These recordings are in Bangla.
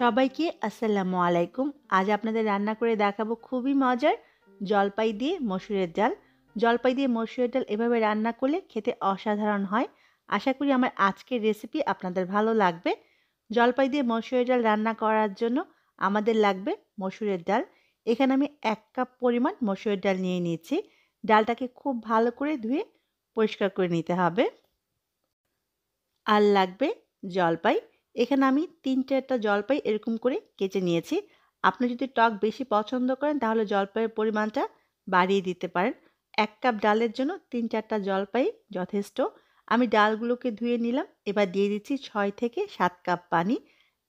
সবাইকে আসসালামু আলাইকুম আজ আপনাদের রান্না করে দেখাবো খুবই মজার জলপাই দিয়ে মসুরের ডাল জলপাই দিয়ে মসুরের ডাল এভাবে রান্না করলে খেতে অসাধারণ হয় আশা করি আমার আজকের রেসিপি আপনাদের ভালো লাগবে জলপাই দিয়ে মসুরের ডাল রান্না করার জন্য আমাদের লাগবে মসুরের ডাল এখানে আমি এক কাপ পরিমাণ মসুরের ডাল নিয়ে নিয়েছি ডালটাকে খুব ভালো করে ধুয়ে পরিষ্কার করে নিতে হবে আর লাগবে জলপাই এখানে আমি তিন চারটা জলপাই এরকম করে কেচে নিয়েছি আপনি যদি টক বেশি পছন্দ করেন তাহলে জলপাইয়ের পরিমাণটা বাড়িয়ে দিতে পারেন এক কাপ ডালের জন্য তিন চারটা জলপাই যথেষ্ট আমি ডালগুলোকে ধুয়ে নিলাম এবার দিয়ে দিচ্ছি ছয় থেকে সাত কাপ পানি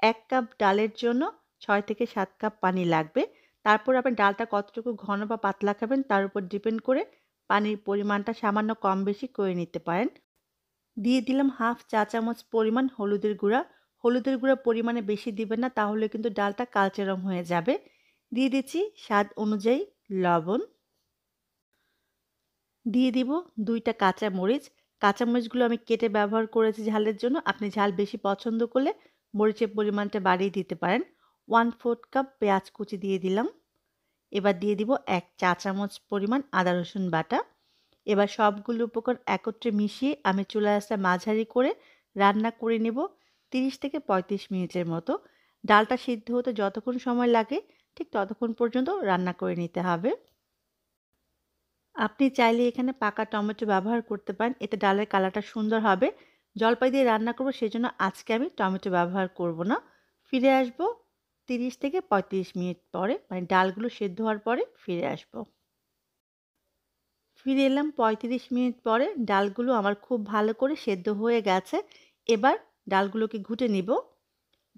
এক কাপ ডালের জন্য ছয় থেকে সাত কাপ পানি লাগবে তারপর আপনি ডালটা কতটুকু ঘন বা পাতলা খাবেন তার উপর ডিপেন্ড করে পানির পরিমাণটা সামান্য কম বেশি করে নিতে পারেন দিয়ে দিলাম হাফ চা চামচ পরিমাণ হলুদের গুঁড়া হলুদের গুঁড়া পরিমাণে বেশি দিবেন না তাহলে কিন্তু ডালটা কালচে রং হয়ে যাবে দিয়ে দিচ্ছি স্বাদ অনুযায়ী লবণ দিয়ে দিব দুইটা কাঁচা মরিচ কাঁচামরিচগুলো আমি কেটে ব্যবহার করেছি ঝালের জন্য আপনি ঝাল বেশি পছন্দ করলে মরিচের পরিমাণটা বাড়িয়ে দিতে পারেন ওয়ান ফোর্থ কাপ পেঁয়াজ কুচি দিয়ে দিলাম এবার দিয়ে দিব এক চা চামচ পরিমাণ আদা রসুন বাটা এবার সবগুলো উপকরণ একত্রে মিশিয়ে আমি চুলা রাস্তা মাঝারি করে রান্না করে নেব তিরিশ থেকে পঁয়ত্রিশ মিনিটের মতো ডালটা সিদ্ধ হতে যতক্ষণ সময় লাগে ঠিক ততক্ষণ পর্যন্ত রান্না করে নিতে হবে আপনি চাইলে এখানে পাকা টমেটো ব্যবহার করতে পারেন এতে ডালের কালারটা সুন্দর হবে জলপাই দিয়ে রান্না করবো সেজন্য আজকে আমি টমেটো ব্যবহার করব না ফিরে আসব তিরিশ থেকে পঁয়ত্রিশ মিনিট পরে মানে ডালগুলো সেদ্ধ হওয়ার পরে ফিরে আসব ফিরে এলাম পঁয়ত্রিশ মিনিট পরে ডালগুলো আমার খুব ভালো করে সেদ্ধ হয়ে গেছে এবার ডালগুলোকে ঘুটে নিব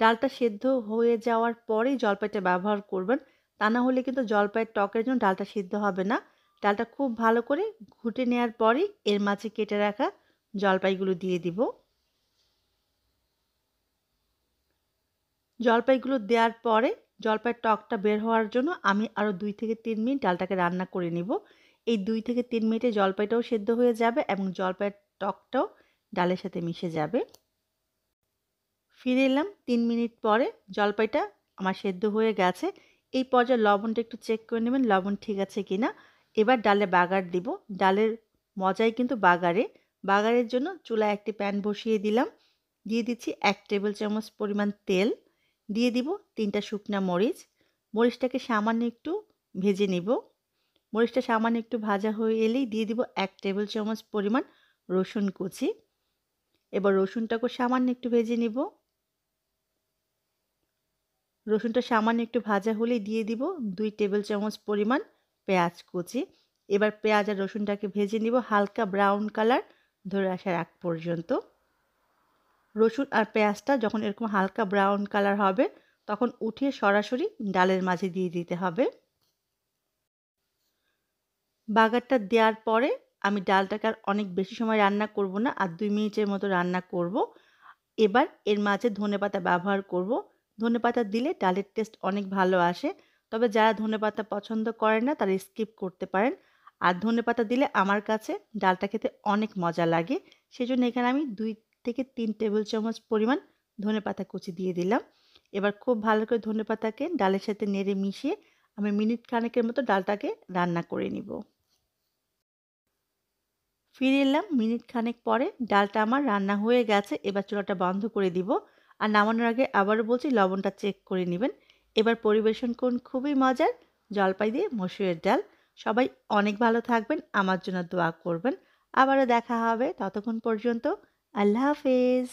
ডালটা সেদ্ধ হয়ে যাওয়ার পরেই জলপাইটা ব্যবহার করবেন তা না হলে কিন্তু জলপাইয়ের টকের জন্য ডালটা সিদ্ধ হবে না ডালটা খুব ভালো করে ঘুটে নেওয়ার পরেই এর মাঝে কেটে রাখা জলপাইগুলো দিয়ে দিব জলপাইগুলো দেওয়ার পরে জলপাইয়ের টকটা বের হওয়ার জন্য আমি আরও দুই থেকে তিন মিনিট ডালটাকে রান্না করে নিব এই দুই থেকে তিন মিনিটে জলপাইটাও সেদ্ধ হয়ে যাবে এবং জলপাইয়ের টকটাও ডালের সাথে মিশে যাবে ফিরে এলাম তিন মিনিট পরে জলপাইটা আমার সেদ্ধ হয়ে গেছে এই পর্যায়ে লবণটা একটু চেক করে নেবেন লবণ ঠিক আছে কি না এবার ডালে বাগার দিব ডালের মজাই কিন্তু বাগারে বাগারের জন্য চুলা একটি প্যান বসিয়ে দিলাম দিয়ে দিচ্ছি এক টেবিল চামচ পরিমাণ তেল দিয়ে দিব তিনটা শুকনা মরিচ মরিচটাকে সামান্য একটু ভেজে নিব মরিচটা সামান্য একটু ভাজা হয়ে এলেই দিয়ে দিব এক টেবিল চামচ পরিমাণ রসুন কুচি এবার রসুনটাকে সামান্য একটু ভেজে নিব রসুনটা সামান্য একটু ভাজা হলে দিয়ে দিব দুই টেবিল চামচ পরিমাণ পেঁয়াজ কুচি এবার পেঁয়াজ আর রসুনটাকে ভেজে নিব হালকা ব্রাউন কালার ধরে আসার আগ পর্যন্ত রসুন আর পেঁয়াজটা যখন এরকম হালকা ব্রাউন কালার হবে তখন উঠিয়ে সরাসরি ডালের মাঝে দিয়ে দিতে হবে বাগারটা দেওয়ার পরে আমি ডালটাকে আর অনেক বেশি সময় রান্না করব না আর দুই মিনিটের মতো রান্না করব এবার এর মাঝে ধনে পাতা ব্যবহার করব ধনেপাতা দিলে ডালের টেস্ট অনেক ভালো আসে তবে যারা ধনেপাতা পছন্দ করে না তারা স্কিপ করতে পারেন আর ধনেপাতা দিলে আমার কাছে ডালটা খেতে অনেক মজা লাগে সেজন্য এখানে আমি দুই থেকে তিন টেবিল চামচ পরিমাণ ধনেপাতা কুচি দিয়ে দিলাম এবার খুব ভালো করে ধনেপাতাকে ডালের সাথে নেড়ে মিশিয়ে আমি মিনিট খানেকের মতো ডালটাকে রান্না করে নিব ফিরে এলাম মিনিট খানেক পরে ডালটা আমার রান্না হয়ে গেছে এবার চুলাটা বন্ধ করে দিব আর নামানোর আগে আবারও বলছি লবণটা চেক করে নেবেন এবার পরিবেশন করুন খুবই মজার জলপাই দিয়ে মসুরের ডাল সবাই অনেক ভালো থাকবেন আমার জন্য দোয়া করবেন আবারও দেখা হবে ততক্ষণ পর্যন্ত আল্লাহ হাফেজ